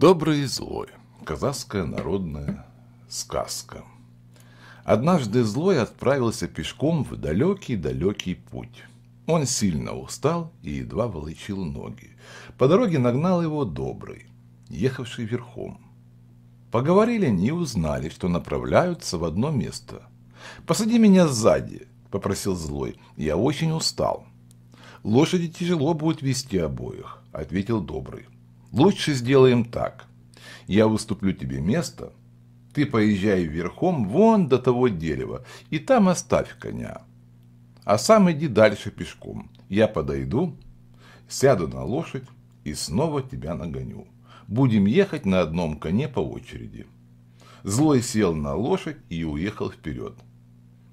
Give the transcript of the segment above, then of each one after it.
Доброе и злое. Казахская народная сказка. Однажды злой отправился пешком в далекий-далекий путь. Он сильно устал и едва волочил ноги. По дороге нагнал его добрый, ехавший верхом. Поговорили они и узнали, что направляются в одно место. «Посади меня сзади», — попросил злой, — «я очень устал». «Лошади тяжело будет вести обоих», — ответил добрый. Лучше сделаем так. Я выступлю тебе место, ты поезжай верхом вон до того дерева, и там оставь коня. А сам иди дальше пешком. Я подойду, сяду на лошадь и снова тебя нагоню. Будем ехать на одном коне по очереди. Злой сел на лошадь и уехал вперед.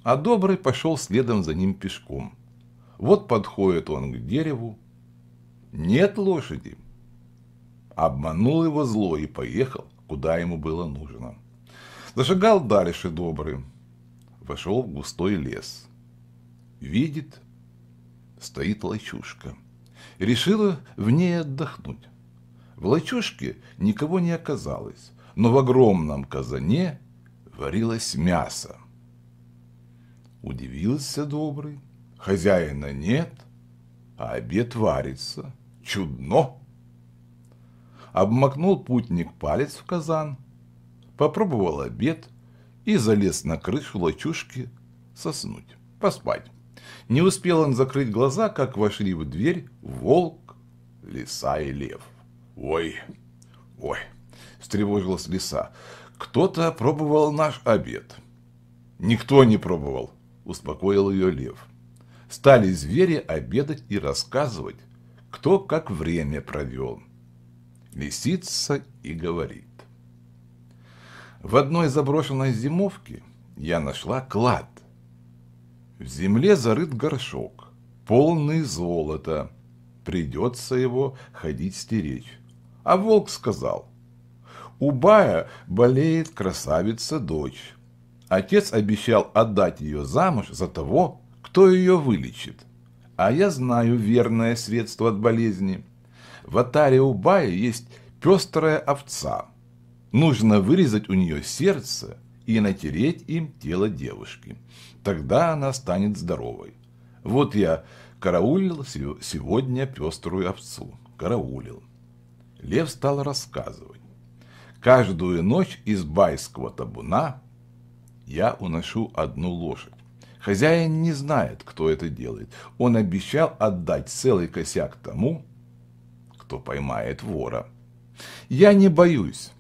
А добрый пошел следом за ним пешком. Вот подходит он к дереву. Нет лошади. Обманул его зло и поехал, куда ему было нужно. Зашагал дальше добрый. Вошел в густой лес. Видит, стоит лачушка. Решила в ней отдохнуть. В лачушке никого не оказалось, но в огромном казане варилось мясо. Удивился добрый. Хозяина нет, а обед варится. Чудно! обмакнул путник палец в казан, попробовал обед и залез на крышу лачушки соснуть, поспать. Не успел он закрыть глаза, как вошли в дверь волк, лиса и лев. «Ой, ой!» – встревожилась лиса. «Кто-то пробовал наш обед». «Никто не пробовал», – успокоил ее лев. Стали звери обедать и рассказывать, кто как время провел. Лисица и говорит. В одной заброшенной зимовке я нашла клад. В земле зарыт горшок, полный золота. Придется его ходить стеречь. А волк сказал, у Бая болеет красавица дочь. Отец обещал отдать ее замуж за того, кто ее вылечит. А я знаю верное средство от болезни – в атаре Бая есть пестрая овца. Нужно вырезать у нее сердце и натереть им тело девушки. Тогда она станет здоровой. Вот я караулил сегодня пеструю овцу. Караулил. Лев стал рассказывать. Каждую ночь из байского табуна я уношу одну лошадь. Хозяин не знает, кто это делает. Он обещал отдать целый косяк тому, кто поймает вора. Я не боюсь.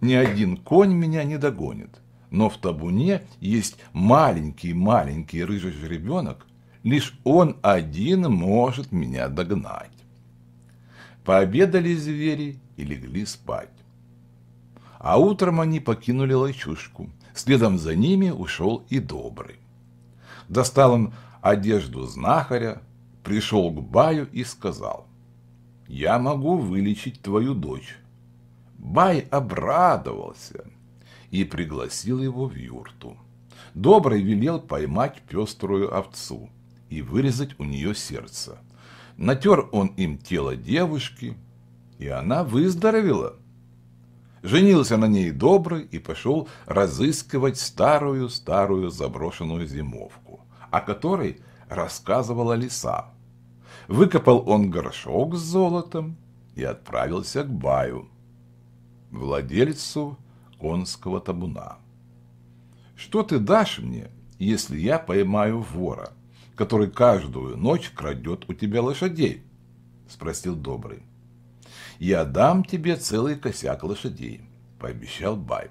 Ни один конь меня не догонит. Но в табуне есть маленький-маленький рыжий жеребенок. Лишь он один может меня догнать. Пообедали звери и легли спать. А утром они покинули лачушку. Следом за ними ушел и добрый. Достал он одежду знахаря, пришел к баю и сказал я могу вылечить твою дочь. Бай обрадовался и пригласил его в юрту. Добрый велел поймать пеструю овцу и вырезать у нее сердце. Натер он им тело девушки, и она выздоровела. Женился на ней добрый и пошел разыскивать старую-старую заброшенную зимовку, о которой рассказывала лиса. Выкопал он горшок с золотом и отправился к Баю, владельцу конского табуна. «Что ты дашь мне, если я поймаю вора, который каждую ночь крадет у тебя лошадей?» – спросил Добрый. «Я дам тебе целый косяк лошадей», – пообещал Бай.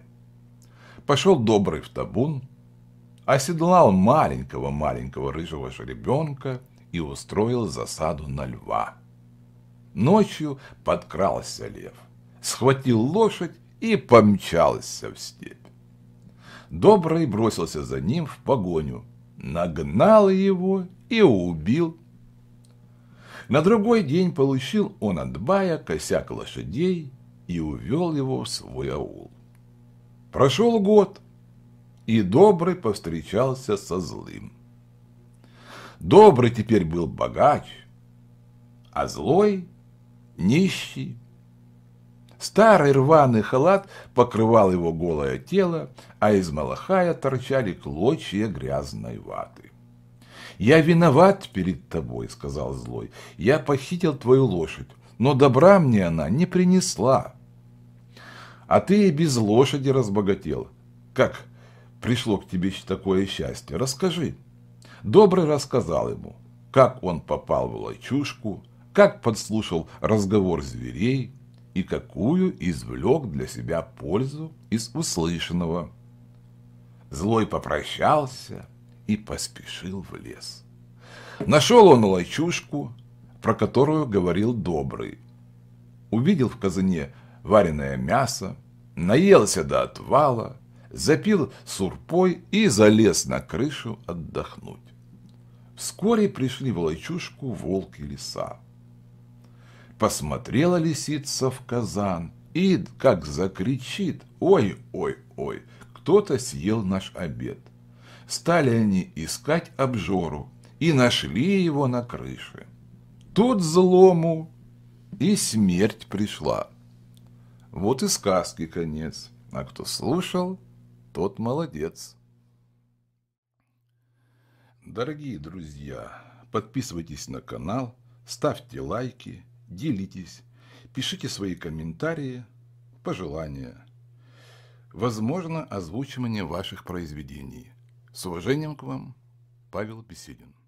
Пошел Добрый в табун, оседлал маленького-маленького рыжего жеребенка – и устроил засаду на льва. Ночью подкрался лев, схватил лошадь и помчался в степь. Добрый бросился за ним в погоню, нагнал его и убил. На другой день получил он от бая косяк лошадей и увел его в свой аул. Прошел год, и Добрый повстречался со злым. Добрый теперь был богач, а злой – нищий. Старый рваный халат покрывал его голое тело, а из малахая торчали клочья грязной ваты. «Я виноват перед тобой», — сказал злой. «Я похитил твою лошадь, но добра мне она не принесла». «А ты и без лошади разбогател. Как пришло к тебе такое счастье? Расскажи». Добрый рассказал ему, как он попал в лачушку, как подслушал разговор зверей и какую извлек для себя пользу из услышанного. Злой попрощался и поспешил в лес. Нашел он лачушку, про которую говорил Добрый. Увидел в казане вареное мясо, наелся до отвала, запил сурпой и залез на крышу отдохнуть. Вскоре пришли в лайчушку волк и лиса. Посмотрела лисица в казан и как закричит «Ой-ой-ой, кто-то съел наш обед». Стали они искать обжору и нашли его на крыше. Тут злому и смерть пришла. Вот и сказки конец, а кто слушал, тот молодец. Дорогие друзья, подписывайтесь на канал, ставьте лайки, делитесь, пишите свои комментарии, пожелания. Возможно, озвучивание ваших произведений. С уважением к вам, Павел Беседин.